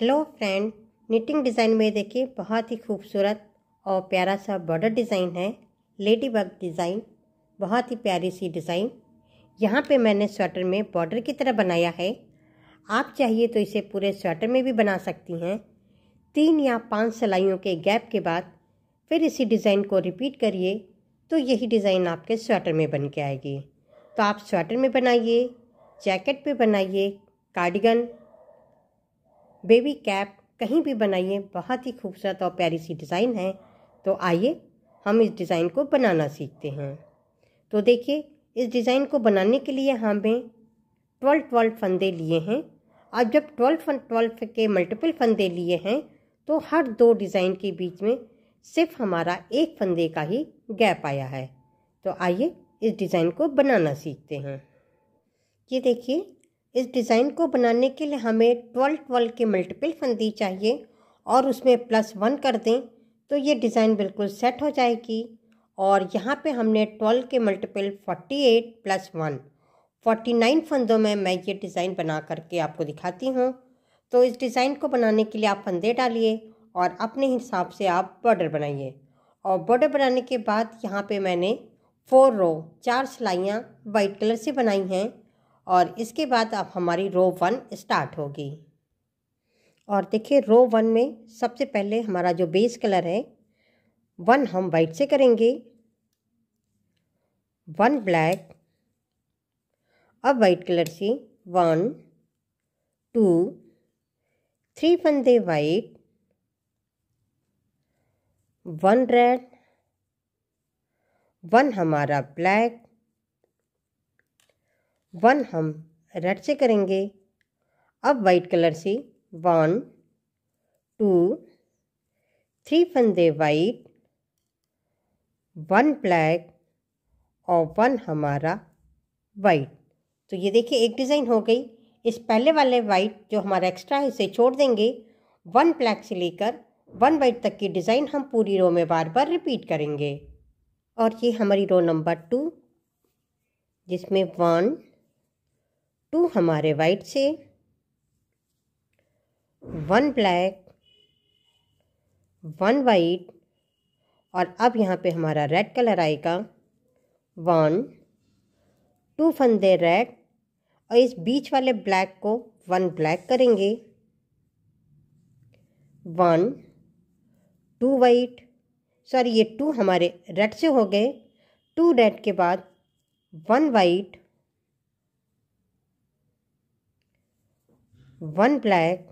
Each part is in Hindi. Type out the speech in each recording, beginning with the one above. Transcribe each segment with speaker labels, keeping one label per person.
Speaker 1: हेलो फ्रेंड निटिंग डिज़ाइन में देखिए बहुत ही खूबसूरत और प्यारा सा बॉर्डर डिज़ाइन है लेडी बग डिज़ाइन बहुत ही प्यारी सी डिज़ाइन यहाँ पे मैंने स्वेटर में बॉर्डर की तरह बनाया है आप चाहिए तो इसे पूरे स्वेटर में भी बना सकती हैं तीन या पांच सिलाइयों के गैप के बाद फिर इसी डिज़ाइन को रिपीट करिए तो यही डिज़ाइन आपके स्वेटर में बन के आएगी तो आप स्वेटर में बनाइए जैकेट पे बनाइए कार्डिगन बेबी कैप कहीं भी बनाइए बहुत ही खूबसूरत और प्यारी सी डिज़ाइन है तो आइए हम इस डिज़ाइन को बनाना सीखते हैं तो देखिए इस डिज़ाइन को बनाने के लिए हमें ट्वेल्व ट्वेल्व फंदे लिए हैं और जब ट्वेल्व ट्वेल्व के मल्टीपल फंदे लिए हैं तो हर दो डिज़ाइन के बीच में सिर्फ हमारा एक फंदे का ही गैप आया है तो आइए इस डिज़ाइन को बनाना सीखते हैं ये देखिए इस डिज़ाइन को बनाने के लिए हमें ट्वेल्व ट्वेल्व के मल्टीपल फंदी चाहिए और उसमें प्लस वन कर दें तो ये डिज़ाइन बिल्कुल सेट हो जाएगी और यहाँ पे हमने ट्वेल्व के multiple forty eight plus one forty nine फंदों में मैं ये डिज़ाइन बना करके आपको दिखाती हूँ तो इस डिज़ाइन को बनाने के लिए आप फंदे डालिए और अपने हिसाब से आप बॉर्डर बनाइए और बॉर्डर बनाने के बाद यहाँ पे मैंने फोर रो चार सिलाइयाँ वाइट कलर से बनाई हैं और इसके बाद अब हमारी रो वन स्टार्ट होगी और देखिए रो वन में सबसे पहले हमारा जो बेस कलर है वन हम वाइट से करेंगे वन ब्लैक अब वाइट कलर से वन टू थ्री फंदे वाइट वन रेड वन हमारा ब्लैक वन हम रेड से करेंगे अब वाइट कलर से वन टू थ्री फंदे वाइट वन ब्लैक और वन हमारा वाइट तो ये देखिए एक डिज़ाइन हो गई इस पहले वाले वाइट जो हमारा एक्स्ट्रा है इसे छोड़ देंगे वन ब्लैक से लेकर वन वाइट तक की डिज़ाइन हम पूरी रो में बार बार रिपीट करेंगे और ये हमारी रो नंबर टू जिसमें वन टू हमारे वाइट से वन ब्लैक वन वाइट और अब यहाँ पे हमारा रेड कलर आएगा वन टू फंदे रेड और इस बीच वाले ब्लैक को वन ब्लैक करेंगे वन टू वाइट सॉरी ये टू हमारे रेड से हो गए टू रेड के बाद one white one black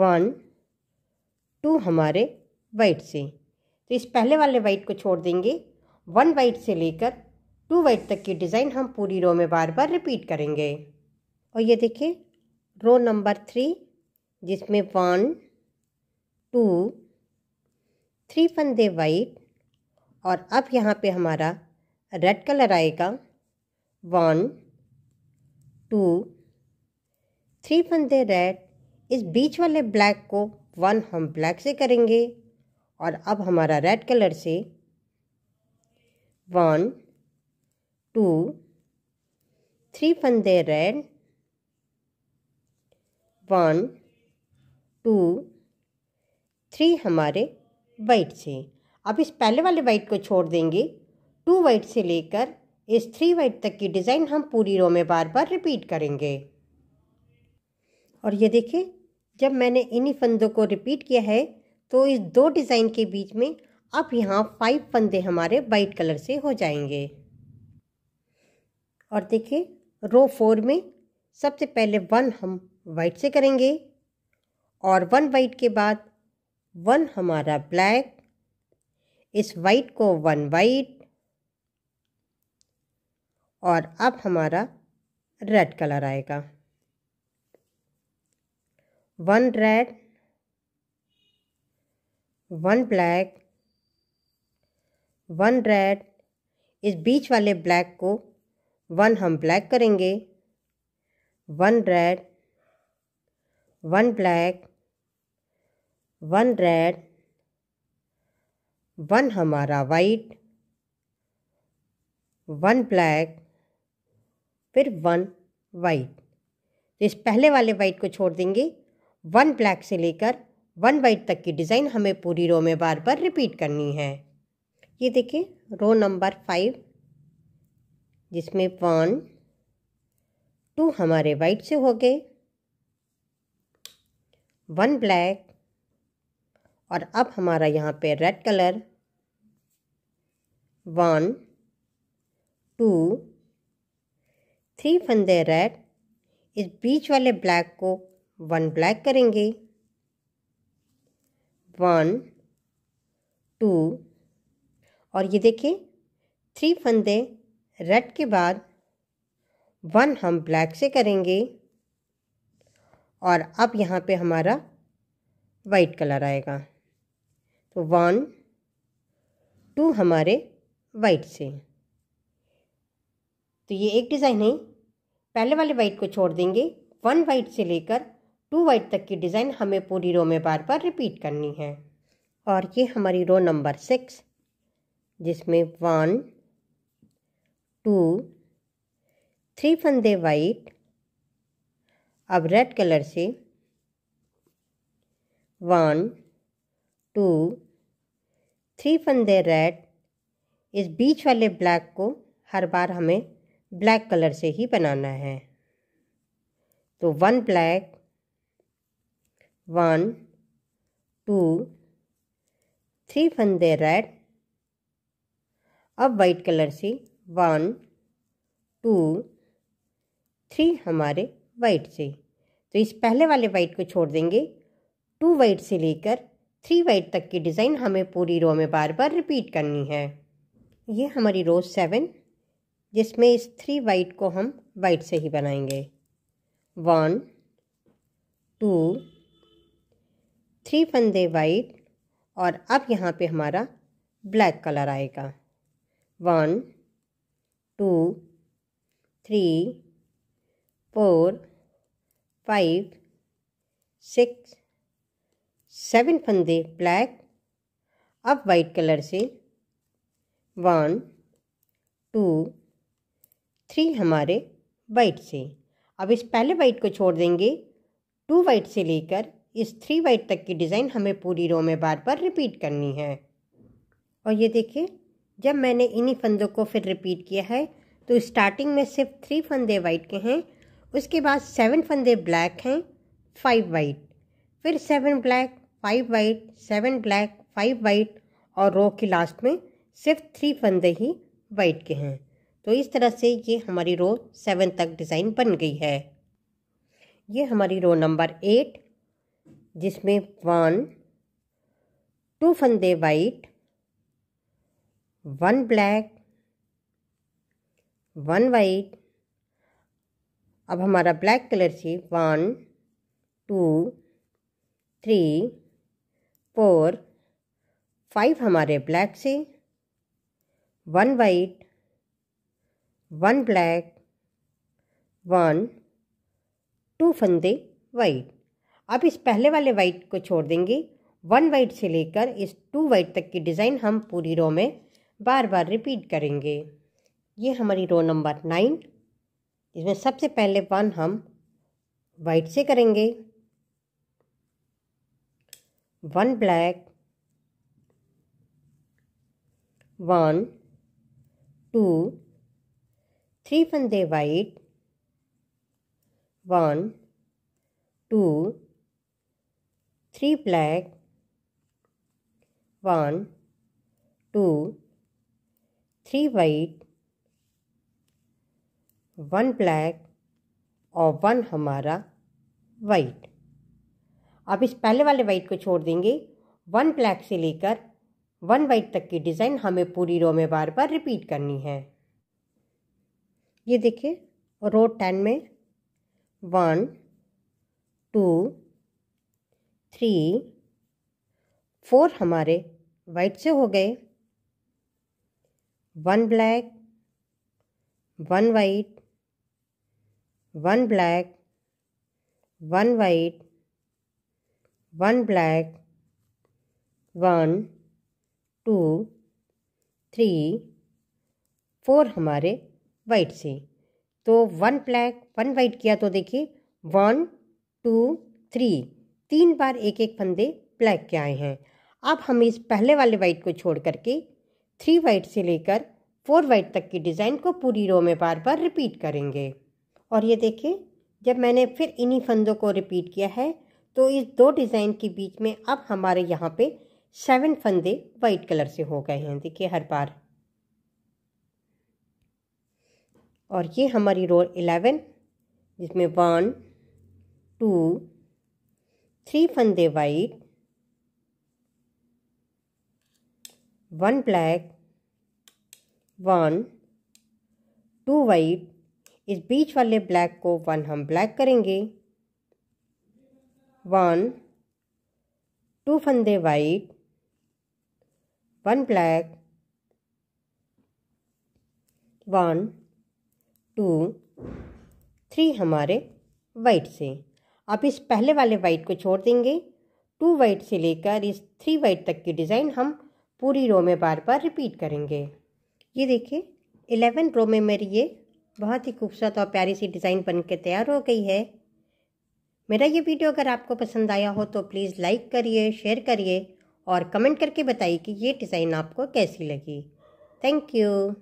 Speaker 1: one two हमारे वाइट से तो इस पहले वाले वाइट को छोड़ देंगे वन वाइट से लेकर टू वाइट तक की डिज़ाइन हम पूरी रो में बार बार रिपीट करेंगे और ये देखिए रो नंबर थ्री जिसमें वन टू थ्री फंदे वाइट और अब यहाँ पे हमारा रेड कलर आएगा वन टू थ्री फंदे रेड इस बीच वाले ब्लैक को वन हम ब्लैक से करेंगे और अब हमारा रेड कलर से वन टू थ्री फंदे रेड वन टू थ्री हमारे वाइट से अब इस पहले वाले वाइट को छोड़ देंगे टू वाइट से लेकर इस थ्री वाइट तक की डिज़ाइन हम पूरी रो में बार बार रिपीट करेंगे और ये देखिए जब मैंने इन्हीं फंदों को रिपीट किया है तो इस दो डिज़ाइन के बीच में अब यहाँ फाइव फंदे हमारे वाइट कलर से हो जाएंगे और देखिए रो फोर में सबसे पहले वन हम वाइट से करेंगे और वन वाइट के बाद वन हमारा ब्लैक इस वाइट को वन वाइट और अब हमारा रेड कलर आएगा one red one black one red इस बीच वाले ब्लैक को वन हम ब्लैक करेंगे one red one black one red one हमारा वाइट वन ब्लैक फिर वन वाइट तो इस पहले वाले वाइट को छोड़ देंगे वन ब्लैक से लेकर वन वाइट तक की डिज़ाइन हमें पूरी रो में बार बार रिपीट करनी है ये देखिए रो नंबर फाइव जिसमें वन टू हमारे वाइट से हो गए वन ब्लैक और अब हमारा यहाँ पे red colour one two three फंदे रेड इस बीच वाले ब्लैक को वन ब्लैक करेंगे वन टू और ये देखिए थ्री फंदे रेड के बाद वन हम ब्लैक से करेंगे और अब यहाँ पे हमारा वाइट कलर आएगा तो वन टू हमारे वाइट से तो ये एक डिज़ाइन है पहले वाले वाइट को छोड़ देंगे वन वाइट से लेकर टू वाइट तक की डिज़ाइन हमें पूरी रो में बार बार रिपीट करनी है और ये हमारी रो नंबर सिक्स जिसमें वन टू थ्री फंदे वाइट अब रेड कलर से वन टू थ्री फंदे रेड इस बीच वाले ब्लैक को हर बार हमें ब्लैक कलर से ही बनाना है तो one black one two three फंदे रेड अब वाइट कलर से वन टू थ्री हमारे वाइट से तो इस पहले वाले वाइट को छोड़ देंगे टू वाइट से लेकर थ्री वाइट तक की डिज़ाइन हमें पूरी रो में बार बार रिपीट करनी है ये हमारी रो सेवन जिसमें इस थ्री वाइट को हम वाइट से ही बनाएंगे वन टू थ्री फंदे वाइट और अब यहाँ पे हमारा ब्लैक कलर आएगा one two three four five six seven फंदे ब्लैक अब वाइट कलर से वन टू थ्री हमारे वाइट से अब इस पहले वाइट को छोड़ देंगे टू वाइट से लेकर इस थ्री वाइट तक की डिज़ाइन हमें पूरी रो में बार बार रिपीट करनी है और ये देखिए जब मैंने इन्हीं फंदों को फिर रिपीट किया है तो स्टार्टिंग में सिर्फ थ्री फंदे वाइट के हैं उसके बाद सेवन फंदे ब्लैक हैं फाइव वाइट फिर seven black five white seven black five white और रो के लास्ट में सिर्फ थ्री फंदे ही वाइट के हैं तो इस तरह से ये हमारी रो सेवन तक डिज़ाइन बन गई है ये हमारी रो नंबर एट जिसमें वन टू फंदे white one black one white अब हमारा ब्लैक कलर से one two three four five हमारे ब्लैक से one white one black one two फंदे वाइट अब इस पहले वाले वाइट को छोड़ देंगे वन वाइट से लेकर इस टू वाइट तक की डिज़ाइन हम पूरी रो में बार बार रिपीट करेंगे ये हमारी रो नंबर नाइन इसमें सबसे पहले वन हम वाइट से करेंगे one black one two three फंदे white one two three black, one, two, three white, one black और वन हमारा वाइट अब इस पहले वाले वाइट को छोड़ देंगे वन ब्लैक से लेकर वन वाइट तक की डिज़ाइन हमें पूरी रो में बार बार रिपीट करनी है ये देखिए रो टेन में वन टू थ्री फोर हमारे वाइट से हो गए one black one white one black one white one black one two three four हमारे वाइट से तो वन ब्लैक वन वाइट किया तो देखिए वन टू थ्री तीन बार एक एक फंदे ब्लैक के आए हैं अब हम इस पहले वाले वाइट को छोड़ करके थ्री वाइट से लेकर फोर वाइट तक की डिज़ाइन को पूरी रो में बार बार रिपीट करेंगे और ये देखिए जब मैंने फिर इन्हीं फंदों को रिपीट किया है तो इस दो डिज़ाइन के बीच में अब हमारे यहाँ पे सेवन फंदे वाइट कलर से हो गए हैं देखिए हर बार और ये हमारी रो इलेवन जिसमें वन टू थ्री फंदे white one black one two white इस बीच वाले ब्लैक को वन हम ब्लैक करेंगे वन टू फंदे white one black one two three हमारे वाइट से अब इस पहले वाले वाइट को छोड़ देंगे टू वाइट से लेकर इस थ्री वाइट तक की डिज़ाइन हम पूरी रो में बार बार रिपीट करेंगे ये देखिए एलेवन रो में मेरी ये बहुत ही खूबसूरत और प्यारी सी डिज़ाइन बनकर तैयार हो गई है मेरा ये वीडियो अगर आपको पसंद आया हो तो प्लीज़ लाइक करिए शेयर करिए और कमेंट करके बताइए कि ये डिज़ाइन आपको कैसी लगी थैंक यू